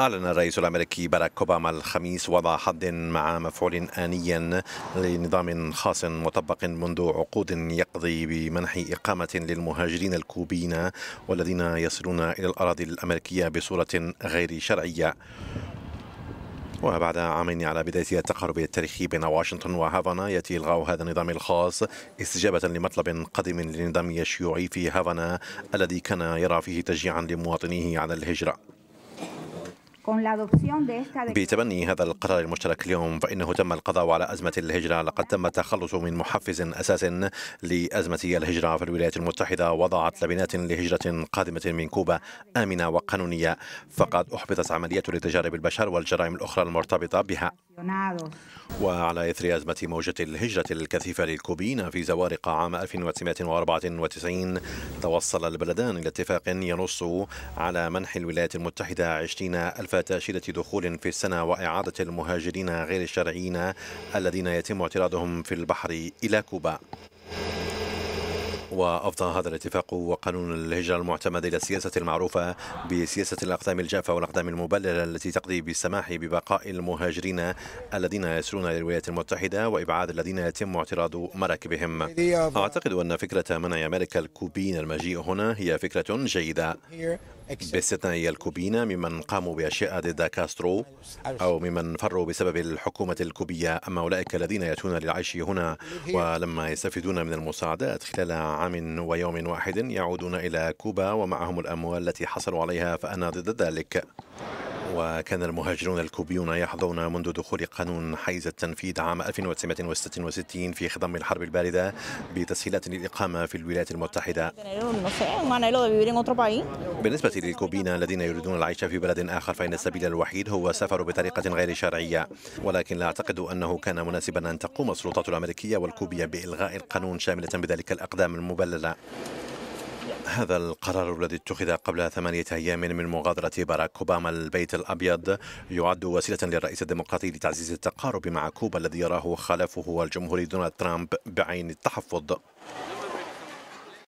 أعلن الرئيس الأمريكي باراك أوباما الخميس وضع حد مع مفعول آنيا لنظام خاص مطبق منذ عقود يقضي بمنح إقامة للمهاجرين الكوبيين والذين يصلون إلى الأراضي الأمريكية بصورة غير شرعية وبعد عامين على بداية التقارب التاريخي بين واشنطن وهافانا يأتي إلغاء هذا النظام الخاص استجابة لمطلب قديم للنظام الشيوعي في هافانا الذي كان يرى فيه تشجيعا لمواطنيه على الهجرة بتبني هذا القرار المشترك اليوم فإنه تم القضاء على أزمة الهجرة لقد تم التخلص من محفز أساس لأزمة الهجرة في الولايات المتحدة وضعت لبنات لهجرة قادمة من كوبا آمنة وقانونية فقد أحبطت عملية لتجارب البشر والجرائم الأخرى المرتبطة بها وعلى إثر أزمة موجة الهجرة الكثيفة للكوبيين في زوارق عام 1994 توصل البلدان إلى اتفاق ينص على منح الولايات المتحدة 20 ألف تأشيرة دخول في السنة وإعادة المهاجرين غير الشرعيين الذين يتم اعتراضهم في البحر إلى كوبا وأفضى هذا الاتفاق وقانون الهجرة المعتمد إلى السياسة المعروفة بسياسة الأقدام الجافة والأقدام المبللة التي تقضي بالسماح ببقاء المهاجرين الذين يسرون الولايات المتحدة وإبعاد الذين يتم اعتراض مراكبهم أعتقد أن فكرة منع أمريكا الكوبيين المجيء هنا هي فكرة جيدة بستنا الكوبيين ممن قاموا بأشياء ضد كاسترو أو ممن فروا بسبب الحكومة الكوبية أما أولئك الذين يأتون للعيش هنا ولما يستفيدون من المساعدات خلال عام ويوم واحد يعودون إلى كوبا ومعهم الأموال التي حصلوا عليها فأنا ضد ذلك وكان المهاجرون الكوبيون يحظون منذ دخول قانون حيز التنفيذ عام 1966 في خضم الحرب الباردة بتسهيلات للإقامة في الولايات المتحدة بالنسبة للكوبيين الذين يريدون العيش في بلد آخر فإن السبيل الوحيد هو السفر بطريقة غير شرعية ولكن لا أعتقد أنه كان مناسبا أن تقوم السلطات الأمريكية والكوبية بإلغاء القانون شاملة بذلك الأقدام المبللة هذا القرار الذي اتخذ قبل ثمانية أيام من مغادرة باراك أوباما البيت الأبيض يعد وسيلة للرئيس الديمقراطي لتعزيز التقارب مع كوبا الذي يراه خلفه الجمهوري دونالد ترامب بعين التحفظ